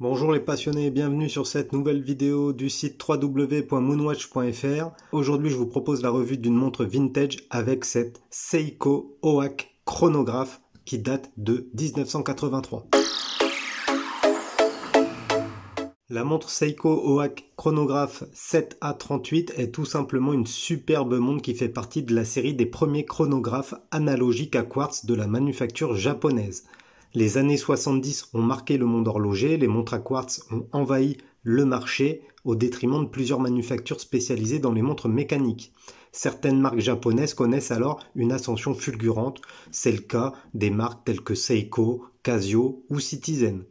Bonjour les passionnés et bienvenue sur cette nouvelle vidéo du site www.moonwatch.fr. Aujourd'hui je vous propose la revue d'une montre vintage avec cette Seiko Oak chronographe qui date de 1983. La montre Seiko Oak Chronograph 7A38 est tout simplement une superbe montre qui fait partie de la série des premiers chronographes analogiques à quartz de la manufacture japonaise. Les années 70 ont marqué le monde horloger, les montres à quartz ont envahi le marché au détriment de plusieurs manufactures spécialisées dans les montres mécaniques. Certaines marques japonaises connaissent alors une ascension fulgurante, c'est le cas des marques telles que Seiko, Casio ou Citizen.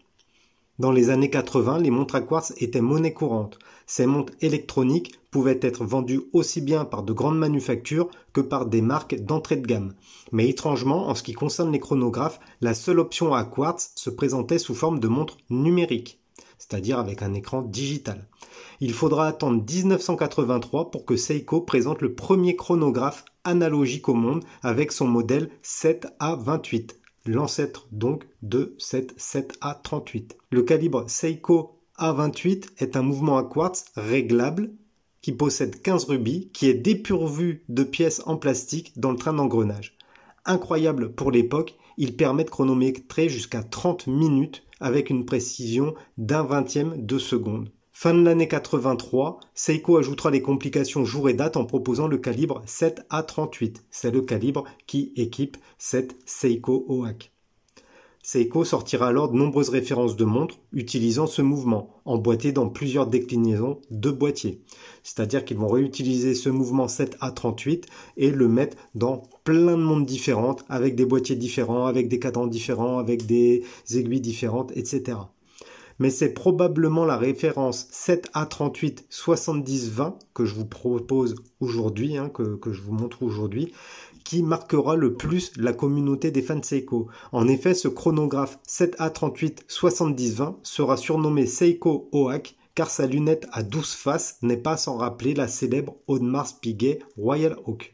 Dans les années 80, les montres à quartz étaient monnaie courante ces montres électroniques pouvaient être vendues aussi bien par de grandes manufactures que par des marques d'entrée de gamme. Mais étrangement, en ce qui concerne les chronographes, la seule option à quartz se présentait sous forme de montre numérique, c'est-à-dire avec un écran digital. Il faudra attendre 1983 pour que Seiko présente le premier chronographe analogique au monde avec son modèle 7A28, l'ancêtre donc de cette 7A38. Le calibre Seiko a28 est un mouvement à quartz réglable qui possède 15 rubis, qui est dépourvu de pièces en plastique dans le train d'engrenage. Incroyable pour l'époque, il permet de chronométrer jusqu'à 30 minutes avec une précision d'un vingtième de seconde. Fin de l'année 83, Seiko ajoutera les complications jour et date en proposant le calibre 7A38. C'est le calibre qui équipe cette Seiko OAK. Seiko sortira alors de nombreuses références de montres utilisant ce mouvement, emboîté dans plusieurs déclinaisons de boîtiers. C'est-à-dire qu'ils vont réutiliser ce mouvement 7A38 et le mettre dans plein de montres différentes, avec des boîtiers différents, avec des cadrans différents, avec des aiguilles différentes, etc mais c'est probablement la référence 7A38 que je vous propose aujourd'hui, hein, que, je vous montre aujourd'hui, qui marquera le plus la communauté des fans Seiko. En effet, ce chronographe 7A38 sera surnommé Seiko Oak car sa lunette à 12 faces n'est pas sans rappeler la célèbre Audemars Piguet Royal Oak.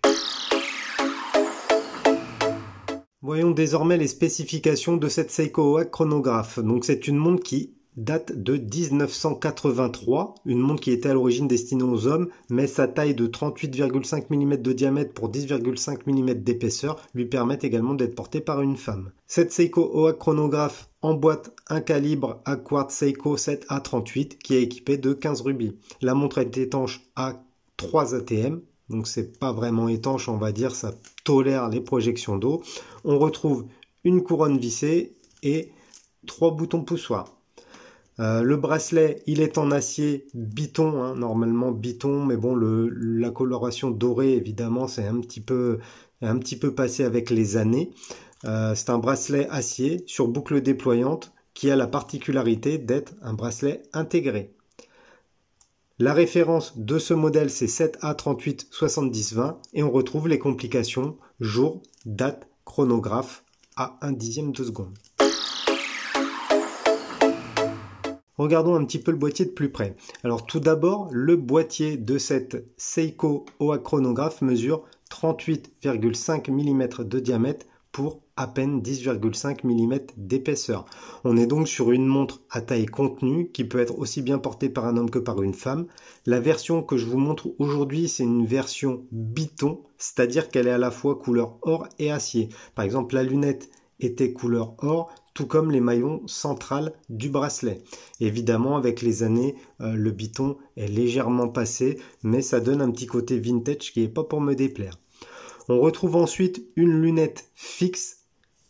Voyons désormais les spécifications de cette Seiko Oak chronographe. Donc c'est une montre qui date de 1983, une montre qui était à l'origine destinée aux hommes, mais sa taille de 38,5 mm de diamètre pour 10,5 mm d'épaisseur lui permet également d'être portée par une femme. Cette Seiko OA chronographe en boîte un calibre à quartz Seiko 7A38 qui est équipé de 15 rubis. La montre est étanche à 3 ATM, donc c'est pas vraiment étanche, on va dire, ça tolère les projections d'eau. On retrouve une couronne vissée et trois boutons poussoirs. Euh, le bracelet, il est en acier biton, hein, normalement biton, mais bon, la coloration dorée, évidemment, c'est un petit peu, un petit peu passé avec les années. Euh, c'est un bracelet acier sur boucle déployante qui a la particularité d'être un bracelet intégré. La référence de ce modèle, c'est 7A387020 et on retrouve les complications jour, date, chronographe à un dixième de seconde. Regardons un petit peu le boîtier de plus près. Alors tout d'abord, le boîtier de cette Seiko OA chronographe mesure 38,5 mm de diamètre pour à peine 10,5 mm d'épaisseur. On est donc sur une montre à taille contenue qui peut être aussi bien portée par un homme que par une femme. La version que je vous montre aujourd'hui, c'est une version biton, c'est-à-dire qu'elle est à la fois couleur or et acier. Par exemple, la lunette était couleur or, comme les maillons centrales du bracelet. Évidemment, avec les années, euh, le biton est légèrement passé, mais ça donne un petit côté vintage qui n'est pas pour me déplaire. On retrouve ensuite une lunette fixe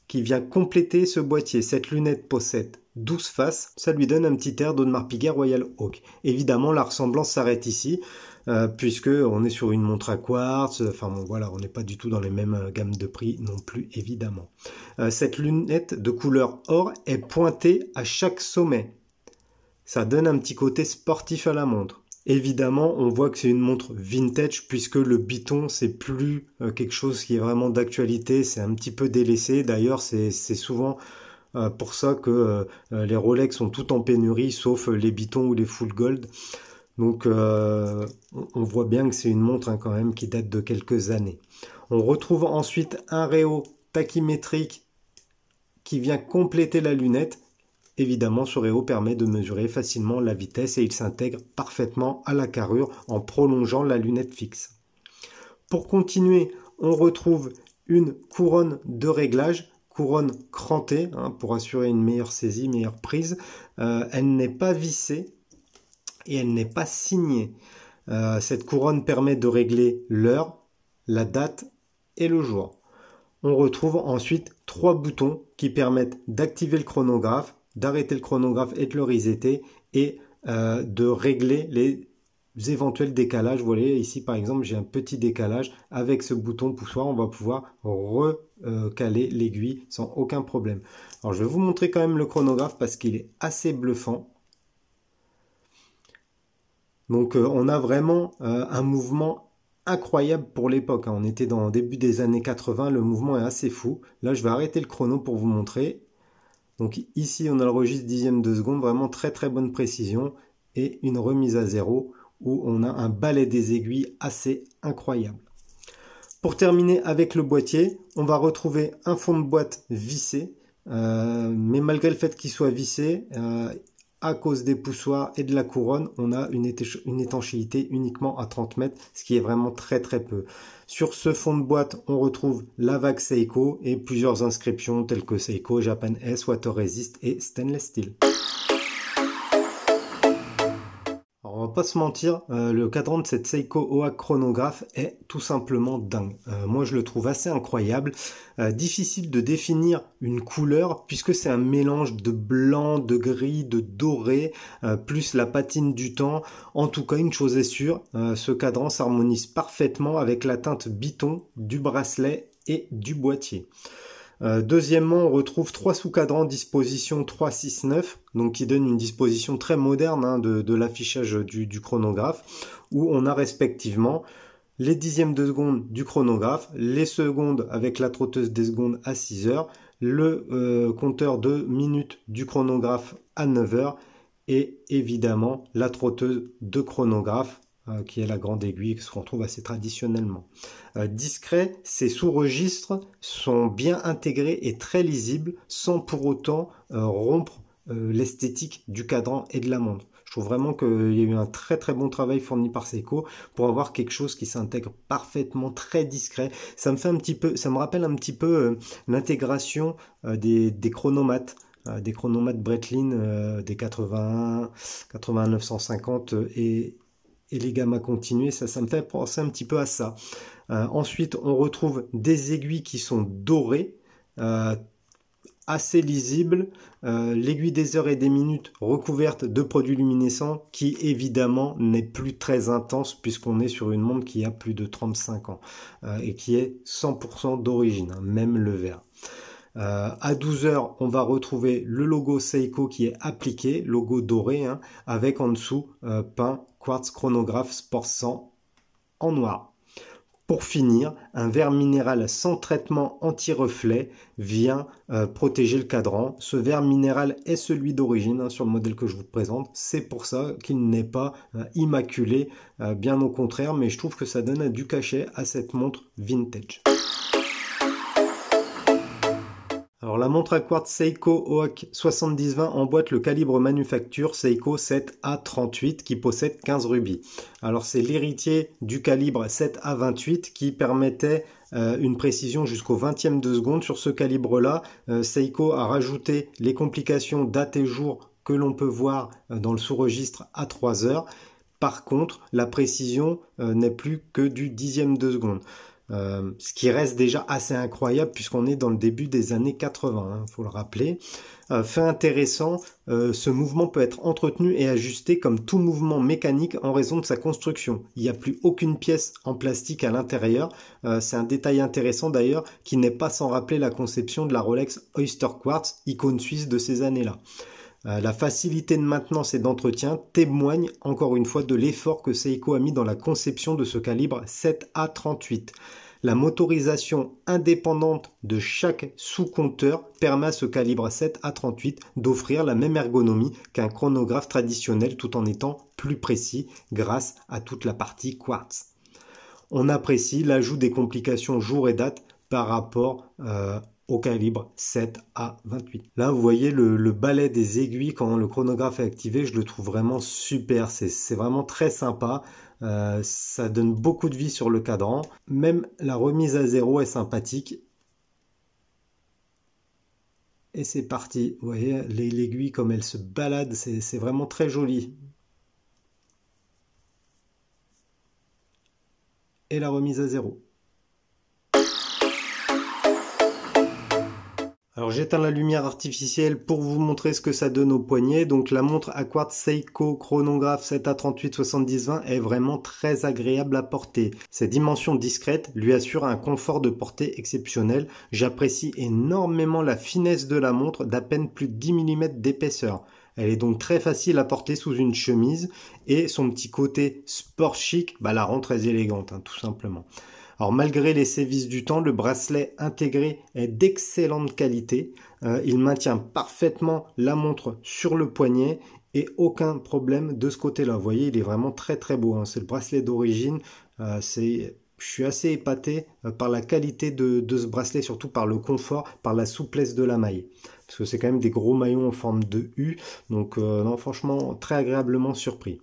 qui vient compléter ce boîtier. Cette lunette possède 12 faces, ça lui donne un petit air d'Audemars Piguet Royal Hawk. Évidemment, la ressemblance s'arrête ici. Euh, puisque on est sur une montre à quartz. Enfin bon, voilà, on n'est pas du tout dans les mêmes euh, gammes de prix non plus évidemment. Euh, cette lunette de couleur or est pointée à chaque sommet. Ça donne un petit côté sportif à la montre. Évidemment, on voit que c'est une montre vintage puisque le biton, c'est plus quelque chose qui est vraiment d'actualité, c'est un petit peu délaissé. D'ailleurs, c'est souvent pour ça que les Rolex sont tout en pénurie, sauf les bitons ou les full gold. Donc euh, on voit bien que c'est une montre hein, quand même qui date de quelques années. On retrouve ensuite un réo tachymétrique qui vient compléter la lunette. Évidemment, ce réo permet de mesurer facilement la vitesse et il s'intègre parfaitement à la carrure en prolongeant la lunette fixe. Pour continuer, on retrouve une couronne de réglage, couronne crantée hein, pour assurer une meilleure saisie, meilleure prise. Euh, elle n'est pas vissée, elle n'est pas signée. Euh, cette couronne permet de régler l'heure, la date et le jour. On retrouve ensuite trois boutons qui permettent d'activer le chronographe, d'arrêter le chronographe et de le resetter et euh, de régler les éventuels décalages. Vous voyez ici par exemple j'ai un petit décalage avec ce bouton poussoir on va pouvoir recaler l'aiguille sans aucun problème. Alors je vais vous montrer quand même le chronographe parce qu'il est assez bluffant. Donc euh, on a vraiment euh, un mouvement incroyable pour l'époque. Hein. On était dans le début des années 80, le mouvement est assez fou. Là, je vais arrêter le chrono pour vous montrer. Donc ici, on a le registre dixième de seconde, vraiment très très bonne précision et une remise à zéro où on a un balai des aiguilles assez incroyable. Pour terminer avec le boîtier, on va retrouver un fond de boîte vissé, euh, mais malgré le fait qu'il soit vissé, à cause des poussoirs et de la couronne, on a une, étanchéité uniquement à 30 mètres, ce qui est vraiment très très peu. Sur ce fond de boîte, on retrouve la vague Seiko et plusieurs inscriptions telles que Seiko, Japan S, Water Resist et Stainless Steel. pas se mentir, euh, le cadran de cette Seiko Oa chronographe est tout simplement dingue. Euh, moi, je le trouve assez incroyable. Euh, difficile de définir une couleur puisque c'est un mélange de blanc, de gris, de doré, plus la patine du temps. En tout cas, une chose est sûre, ce cadran s'harmonise parfaitement avec la teinte biton du bracelet et du boîtier. Euh, deuxièmement, on retrouve trois sous-cadrans disposition 3 3-6-9, donc qui donne une disposition très moderne hein, de, l'affichage du, chronographe, où on a respectivement les dixièmes de seconde du chronographe, les secondes avec la trotteuse des secondes à 6 heures, le euh, compteur de minutes du chronographe à 9 heures, et évidemment la trotteuse de chronographe euh, qui est la grande aiguille, ce qu'on trouve assez traditionnellement. Euh, discret, ces sous-registres sont bien intégrés et très lisibles, sans pour autant euh, rompre l'esthétique du cadran et de la montre. Je trouve vraiment qu'il y a eu un très très bon travail fourni par Seiko pour avoir quelque chose qui s'intègre parfaitement, très discret. Ça me fait un petit peu, ça me rappelle un petit peu l'intégration des, chronomates des chronomates Breitling des 81, 8950 et, et les gammas continuer ça, ça me fait penser un petit peu à ça. Euh, ensuite, on retrouve des aiguilles qui sont dorées, euh, assez lisibles, euh, l'aiguille des heures et des minutes recouverte de produits luminescents qui évidemment n'est plus très intense puisqu'on est sur une montre qui a plus de 35 ans et qui est 100% d'origine, hein, même le verre. à 12h, on va retrouver le logo Seiko qui est appliqué, logo doré, hein, avec en dessous euh, peint quartz chronographe Sport 100 en noir. Pour finir, un verre minéral sans traitement anti-reflet vient euh, protéger le cadran. Ce verre minéral est celui d'origine hein, sur le modèle que je vous présente. C'est pour ça qu'il n'est pas euh, immaculé, euh, bien au contraire, mais je trouve que ça donne du cachet à cette montre vintage. Alors la montre à quartz Seiko Oak 7020 emboîte le calibre manufacture Seiko 7A38 qui possède 15 rubis. Alors c'est l'héritier du calibre 7A28 qui permettait euh, une précision jusqu'au 20e de seconde sur ce calibre-là. Euh, Seiko a rajouté les complications date et jour que l'on peut voir euh, dans le sous-registre à 3 heures. Par contre, la précision n'est plus que du 10 dixième de seconde. Euh, ce qui reste déjà assez incroyable puisqu'on est dans le début des années 80, il hein, faut le rappeler. Euh, fait intéressant, euh, ce mouvement peut être entretenu et ajusté comme tout mouvement mécanique en raison de sa construction. Il n'y a plus aucune pièce en plastique à l'intérieur. Euh, c'est un détail intéressant d'ailleurs qui n'est pas sans rappeler la conception de la Rolex Oyster Quartz, icône suisse de ces années-là. Euh, la facilité de maintenance et d'entretien témoigne encore une fois de l'effort que Seiko a mis dans la conception de ce calibre 7A38. La motorisation indépendante de chaque sous-compteur permet à ce calibre 7 a 38 d'offrir la même ergonomie qu'un chronographe traditionnel tout en étant plus précis grâce à toute la partie quartz. On apprécie l'ajout des complications jour et date par rapport euh, au calibre 7 à 28. Là, vous voyez le, balai des aiguilles quand le chronographe est activé, je le trouve vraiment super. C'est vraiment très sympa. Euh, ça donne beaucoup de vie sur le cadran. Même la remise à zéro est sympathique. Et c'est parti. Vous voyez l'aiguille comme elle se balade, c'est vraiment très joli. Et la remise à zéro. Alors j'éteins la lumière artificielle pour vous montrer ce que ça donne au poignet. Donc la montre à Seiko chronographe 7A387020 est vraiment très agréable à porter. Ses dimensions discrètes lui assurent un confort de portée exceptionnel. J'apprécie énormément la finesse de la montre d'à peine plus de 10 mm d'épaisseur. Elle est donc très facile à porter sous une chemise et son petit côté sport chic bah, la rend très élégante hein, tout simplement. Alors malgré les sévices du temps, le bracelet intégré est d'excellente qualité. Euh, il maintient parfaitement la montre sur le poignet et aucun problème de ce côté-là. Vous voyez, il est vraiment très très beau. Hein. C'est le bracelet d'origine. Euh, c'est je suis assez épaté euh, par la qualité de, ce bracelet, surtout par le confort, par la souplesse de la maille. Parce que c'est quand même des gros maillons en forme de U. Donc non, franchement, très agréablement surpris.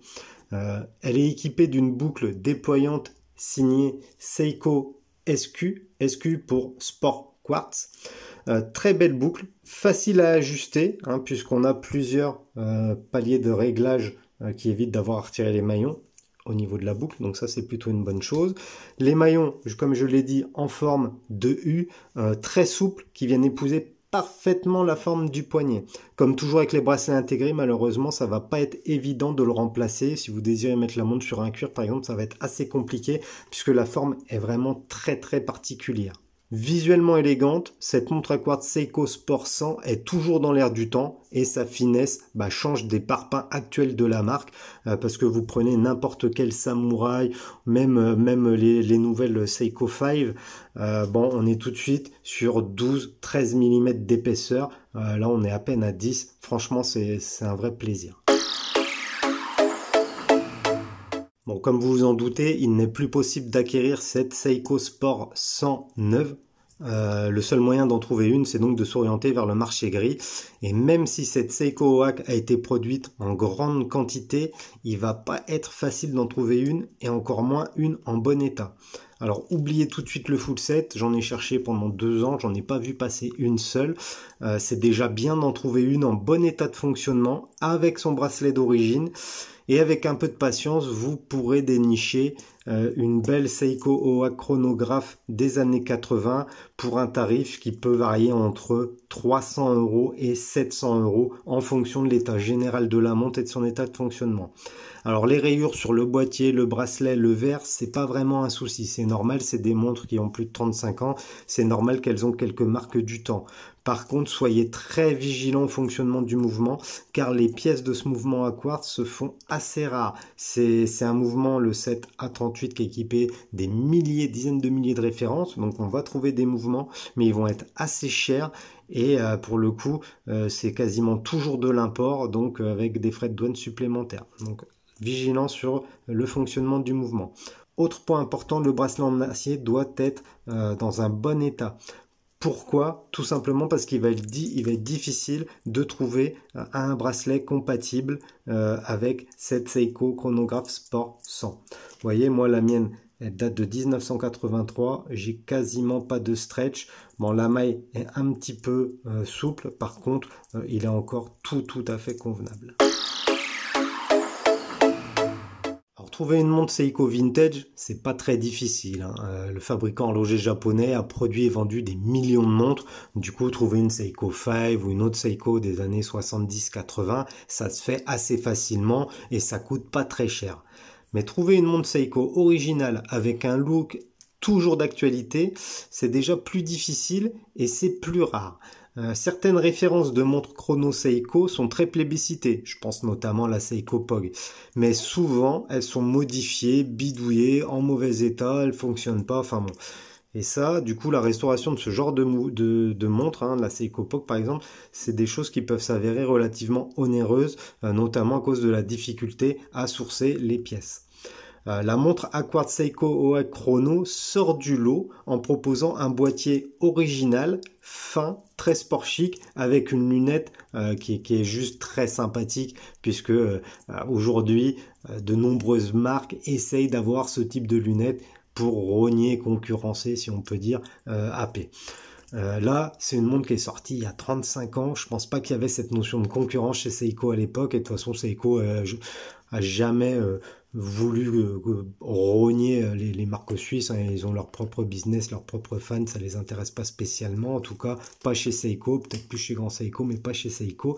elle est équipée d'une boucle déployante signé Seiko SQ, SQ pour Sport Quartz. Euh, très belle boucle, facile à ajuster, hein, puisqu'on a plusieurs euh, paliers de réglage euh, qui évitent d'avoir à retirer les maillons au niveau de la boucle, donc ça c'est plutôt une bonne chose. Les maillons, comme je l'ai dit, en forme de U, très souple, qui viennent épouser parfaitement la forme du poignet. Comme toujours avec les bracelets intégrés, malheureusement, ça va pas être évident de le remplacer. Si vous désirez mettre la montre sur un cuir, par exemple, ça va être assez compliqué puisque la forme est vraiment très très particulière. Visuellement élégante, cette montre à quartz Seiko Sport 100 est toujours dans l'air du temps et sa finesse bah, change des parpaings actuels de la marque euh, parce que vous prenez n'importe quel samouraï, même, euh, même les, nouvelles Seiko 5, euh, bon, on est tout de suite sur 12-13 mm d'épaisseur. là, on est à peine à 10. Franchement, c'est un vrai plaisir. Bon, comme vous vous en doutez, il n'est plus possible d'acquérir cette Seiko Sport 109. Euh, le seul moyen d'en trouver une, c'est donc de s'orienter vers le marché gris. Et même si cette Seiko Oak a été produite en grande quantité, il va pas être facile d'en trouver une et encore moins une en bon état. Alors oubliez tout de suite le full set, j'en ai cherché pendant deux ans, j'en ai pas vu passer une seule. Euh, c'est déjà bien d'en trouver une en bon état de fonctionnement avec son bracelet d'origine. Et avec un peu de patience, vous pourrez dénicher euh, une belle Seiko Oa chronographe des années 80 pour un tarif qui peut varier entre 300 euros et 700 euros en fonction de l'état général de la montre et de son état de fonctionnement. Alors les rayures sur le boîtier, le bracelet, le verre, c'est pas vraiment un souci, c'est normal, c'est des montres qui ont plus de 35 ans, c'est normal qu'elles ont quelques marques du temps. Par contre, soyez très vigilant au fonctionnement du mouvement, car les pièces de ce mouvement à quartz se font assez rares. C'est un mouvement, le 7 à 38, qui est équipé des milliers, dizaines de milliers de références. Donc on va trouver des mouvements, mais ils vont être assez chers. Et euh, pour le coup, euh, c'est quasiment toujours de l'import, donc euh, avec des frais de douane supplémentaires. Donc vigilant sur le fonctionnement du mouvement. Autre point important, le bracelet en acier doit être dans un bon état. Pourquoi Tout simplement parce qu'il va, être difficile de trouver euh, un bracelet compatible euh, avec cette Seiko Chronograph Sport 100. Vous voyez, moi la mienne, elle date de 1983, j'ai quasiment pas de stretch. Bon, la maille est un petit peu euh, souple, par contre, il est encore tout tout à fait convenable. Trouver une montre Seiko vintage, c'est pas très difficile. Hein. Euh, le fabricant horloger japonais a produit et vendu des millions de montres. Du coup, trouver une Seiko 5 ou une autre Seiko des années 70-80, ça se fait assez facilement et ça coûte pas très cher. Mais trouver une montre Seiko originale avec un look toujours d'actualité, c'est déjà plus difficile et c'est plus rare. Euh, certaines références de montres chrono Seiko sont très plébiscitées, je pense notamment à la Seiko Pog, mais souvent elles sont modifiées, bidouillées, en mauvais état, elles ne fonctionnent pas, enfin bon. Et ça, du coup, la restauration de ce genre de, de, de montres, hein, la Seiko Pog par exemple, c'est des choses qui peuvent s'avérer relativement onéreuses, euh, notamment à cause de la difficulté à sourcer les pièces. Euh, la montre Aquart Seiko OA Chrono sort du lot en proposant un boîtier original, fin, très sport chic, avec une lunette euh, qui, est juste très sympathique, puisque euh, aujourd'hui, de nombreuses marques essayent d'avoir ce type de lunettes pour rogner, concurrencer, si on peut dire, AP. là, c'est une montre qui est sortie il y a 35 ans. Je ne pense pas qu'il y avait cette notion de concurrence chez Seiko à l'époque. Et de toute façon, Seiko a jamais voulu euh, rogner euh, les, marques suisses. Hein, ils ont leur propre business, leurs propres fans, ça les intéresse pas spécialement. En tout cas, pas chez Seiko, peut-être plus chez Grand Seiko, mais pas chez Seiko.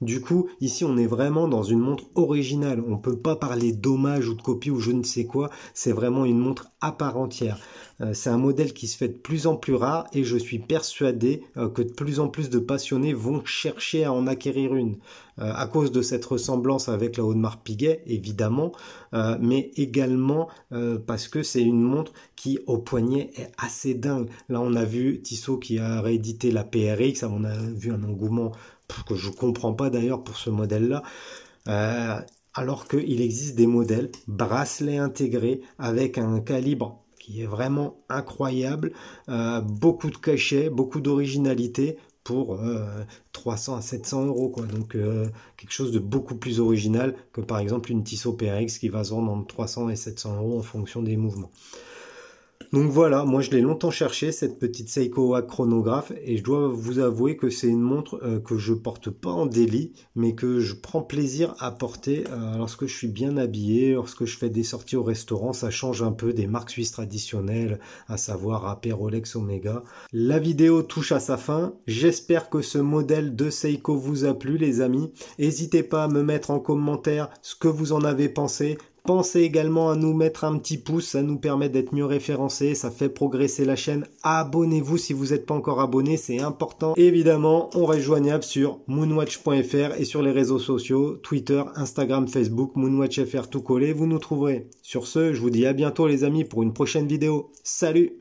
Du coup, ici, on est vraiment dans une montre originale. On ne peut pas parler d'hommage ou de copie ou je ne sais quoi. C'est vraiment une montre à part entière. Euh, c'est un modèle qui se fait de plus en plus rare et je suis persuadé que de plus en plus de passionnés vont chercher à en acquérir une. Euh, à cause de cette ressemblance avec la Audemars Piguet, évidemment, euh, mais également euh, parce que c'est une montre qui, au poignet, est assez dingue. Là, on a vu Tissot qui a réédité la PRX, on a vu un engouement que je ne comprends pas d'ailleurs pour ce modèle-là. alors qu'il existe des modèles bracelets intégrés avec un calibre qui est vraiment incroyable. beaucoup de cachets, beaucoup d'originalité, pour 300 euh, à 700 euros. Quoi. Donc euh, quelque chose de beaucoup plus original que par exemple une Tissot PRX qui va se rendre entre 300 et 700 euros en fonction des mouvements. Donc voilà, moi je l'ai longtemps cherché cette petite Seiko à chronographe et je dois vous avouer que c'est une montre euh, que je porte pas en délit mais que je prends plaisir à porter euh, lorsque je suis bien habillé, lorsque je fais des sorties au restaurant, ça change un peu des marques suisses traditionnelles, à savoir AP, Rolex, Omega. La vidéo touche à sa fin, j'espère que ce modèle de Seiko vous a plu les amis, n'hésitez pas à me mettre en commentaire ce que vous en avez pensé, Pensez également à nous mettre un petit pouce, ça nous permet d'être mieux référencés, ça fait progresser la chaîne. Abonnez-vous si vous n'êtes pas encore abonné, c'est important. Évidemment, on reste joignable sur moonwatch.fr et sur les réseaux sociaux, Twitter, Instagram, Facebook, moonwatch.fr tout collé, vous nous trouverez. Sur ce, je vous dis à bientôt les amis pour une prochaine vidéo. Salut